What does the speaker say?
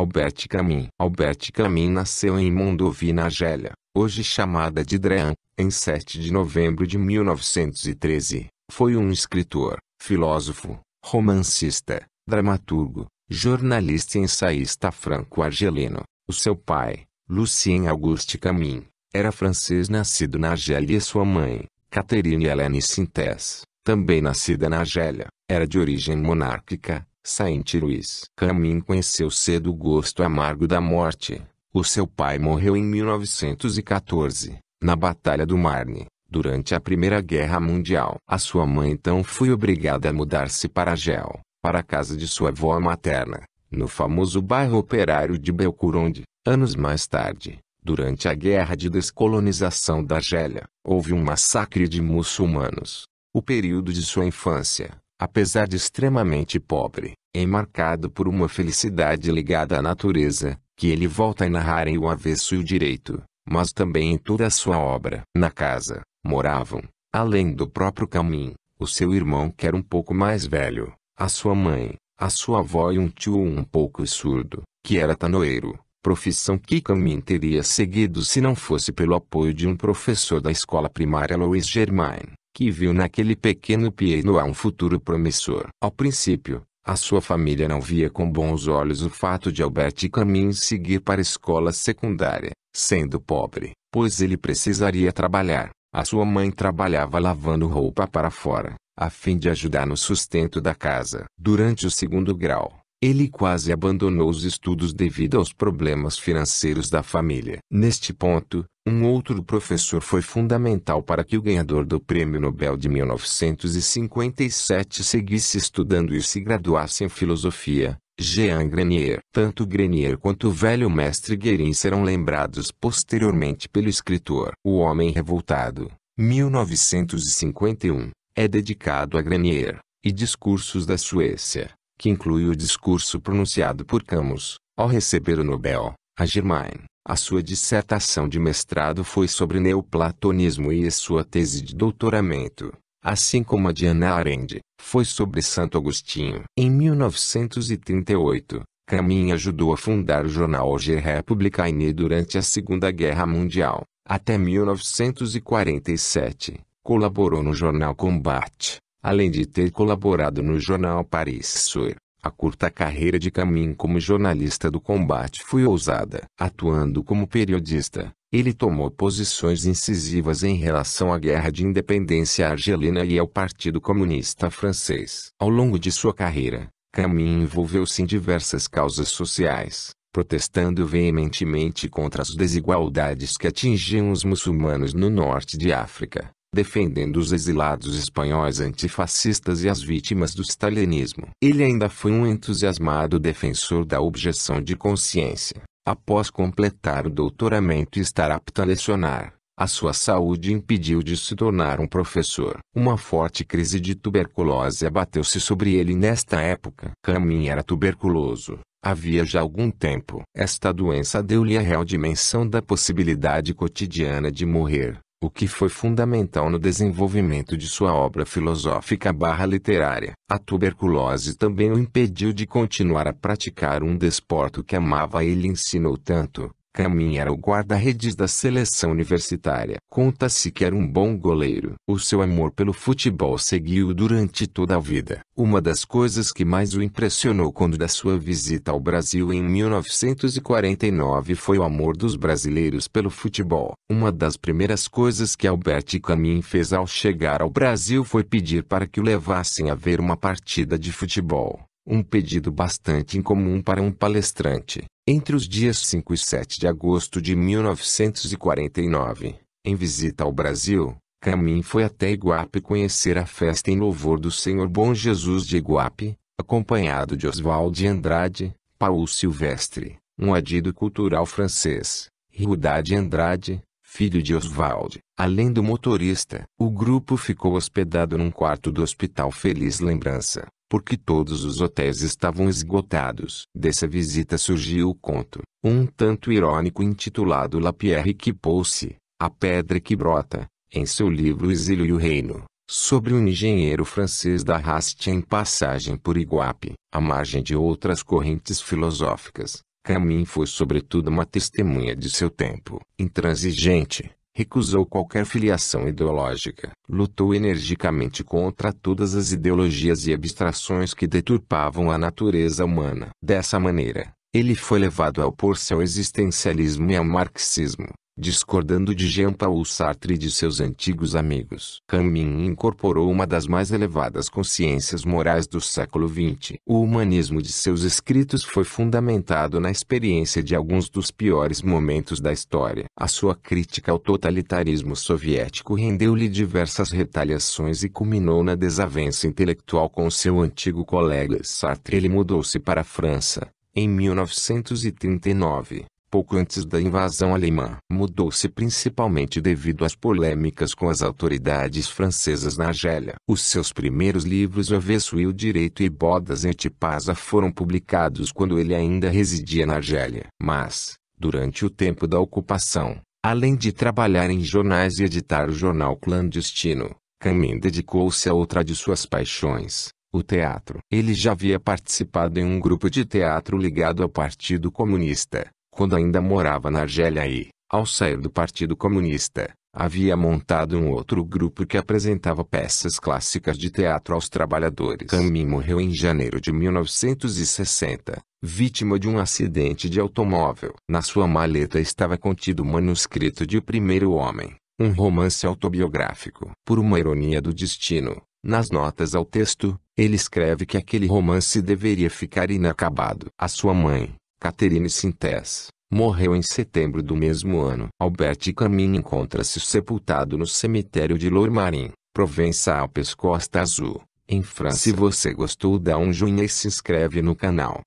Albert Camus. Albert Camus nasceu em Mondovi na Argélia, hoje chamada de Drean, em 7 de novembro de 1913. Foi um escritor, filósofo, romancista, dramaturgo, jornalista e ensaísta franco-argelino. O seu pai, Lucien Auguste Camus, era francês nascido na Argélia e sua mãe, Catherine Hélène Sintès, também nascida na Argélia, era de origem monárquica Saint Louis. Camin conheceu cedo o gosto amargo da morte. O seu pai morreu em 1914, na Batalha do Marne, durante a Primeira Guerra Mundial. A sua mãe então foi obrigada a mudar-se para Gel, para a casa de sua avó materna, no famoso bairro operário de Belcuronde. Anos mais tarde, durante a Guerra de Descolonização da Argélia, houve um massacre de muçulmanos. O período de sua infância, apesar de extremamente pobre, é marcado por uma felicidade ligada à natureza, que ele volta a narrar em O Avesso e o Direito, mas também em toda a sua obra. Na casa, moravam, além do próprio Camin, o seu irmão que era um pouco mais velho, a sua mãe, a sua avó e um tio um pouco surdo, que era tanoeiro, profissão que Camin teria seguido se não fosse pelo apoio de um professor da escola primária Louis Germain que viu naquele pequeno Pieno a um futuro promissor. Ao princípio, a sua família não via com bons olhos o fato de Albert Camus seguir para a escola secundária, sendo pobre, pois ele precisaria trabalhar. A sua mãe trabalhava lavando roupa para fora, a fim de ajudar no sustento da casa. Durante o segundo grau, ele quase abandonou os estudos devido aos problemas financeiros da família. Neste ponto, um outro professor foi fundamental para que o ganhador do Prêmio Nobel de 1957 seguisse estudando e se graduasse em filosofia, Jean Grenier. Tanto Grenier quanto o velho mestre Guérin serão lembrados posteriormente pelo escritor. O Homem Revoltado, 1951, é dedicado a Grenier, e Discursos da Suécia, que inclui o discurso pronunciado por Camus, ao receber o Nobel, a Germain a sua dissertação de mestrado foi sobre neoplatonismo e sua tese de doutoramento, assim como a de Ana Arendt, foi sobre Santo Agostinho. Em 1938, Camin ajudou a fundar o jornal Hoje é Republicaine durante a Segunda Guerra Mundial. Até 1947, colaborou no jornal Combate, além de ter colaborado no jornal Paris Sur. A curta carreira de Camin como jornalista do combate foi ousada. Atuando como periodista, ele tomou posições incisivas em relação à Guerra de Independência argelina e ao Partido Comunista Francês. Ao longo de sua carreira, Camin envolveu-se em diversas causas sociais, protestando veementemente contra as desigualdades que atingiam os muçulmanos no norte de África defendendo os exilados espanhóis antifascistas e as vítimas do stalinismo. Ele ainda foi um entusiasmado defensor da objeção de consciência. Após completar o doutoramento e estar apto a lecionar, a sua saúde impediu de se tornar um professor. Uma forte crise de tuberculose abateu-se sobre ele nesta época. Camin era tuberculoso. Havia já algum tempo. Esta doença deu-lhe a real dimensão da possibilidade cotidiana de morrer o que foi fundamental no desenvolvimento de sua obra filosófica barra literária. A tuberculose também o impediu de continuar a praticar um desporto que amava e lhe ensinou tanto, Camin era o guarda-redes da seleção universitária. Conta-se que era um bom goleiro. O seu amor pelo futebol seguiu durante toda a vida. Uma das coisas que mais o impressionou quando da sua visita ao Brasil em 1949 foi o amor dos brasileiros pelo futebol. Uma das primeiras coisas que Albert Camin fez ao chegar ao Brasil foi pedir para que o levassem a ver uma partida de futebol um pedido bastante incomum para um palestrante. Entre os dias 5 e 7 de agosto de 1949, em visita ao Brasil, Camin foi até Iguape conhecer a festa em louvor do Senhor Bom Jesus de Iguape, acompanhado de Oswald de Andrade, Paul Silvestre, um adido cultural francês, Rudá de Andrade, filho de Oswald, além do motorista. O grupo ficou hospedado num quarto do Hospital Feliz Lembrança, porque todos os hotéis estavam esgotados. Dessa visita surgiu o conto, um tanto irônico intitulado La Pierre que Pousse, a Pedra que Brota, em seu livro Exílio e o Reino, sobre um engenheiro francês da Raste em passagem por Iguape, à margem de outras correntes filosóficas. Camin foi sobretudo uma testemunha de seu tempo. Intransigente, recusou qualquer filiação ideológica, lutou energicamente contra todas as ideologias e abstrações que deturpavam a natureza humana. Dessa maneira, ele foi levado a opor-se ao existencialismo e ao marxismo, discordando de Jean-Paul Sartre e de seus antigos amigos. Camus incorporou uma das mais elevadas consciências morais do século XX. O humanismo de seus escritos foi fundamentado na experiência de alguns dos piores momentos da história. A sua crítica ao totalitarismo soviético rendeu-lhe diversas retaliações e culminou na desavença intelectual com seu antigo colega Sartre. Ele mudou-se para a França, em 1939, pouco antes da invasão alemã. Mudou-se principalmente devido às polêmicas com as autoridades francesas na Argélia. Os seus primeiros livros O Avesso e o Direito e Bodas em Tipaza foram publicados quando ele ainda residia na Argélia. Mas, durante o tempo da ocupação, além de trabalhar em jornais e editar o jornal clandestino, Camin dedicou-se a outra de suas paixões, o teatro. Ele já havia participado em um grupo de teatro ligado ao Partido Comunista, quando ainda morava na Argélia e, ao sair do Partido Comunista, havia montado um outro grupo que apresentava peças clássicas de teatro aos trabalhadores. Camille morreu em janeiro de 1960, vítima de um acidente de automóvel. Na sua maleta estava contido o manuscrito de O Primeiro Homem, um romance autobiográfico. Por uma ironia do destino, nas notas ao texto, ele escreve que aquele romance deveria ficar inacabado. A sua mãe, Catherine Sintes, morreu em setembro do mesmo ano. Albert Camin encontra-se sepultado no cemitério de Lourmarin, Provença Alpes Costa Azul, em França. Se você gostou dá um joinha e se inscreve no canal.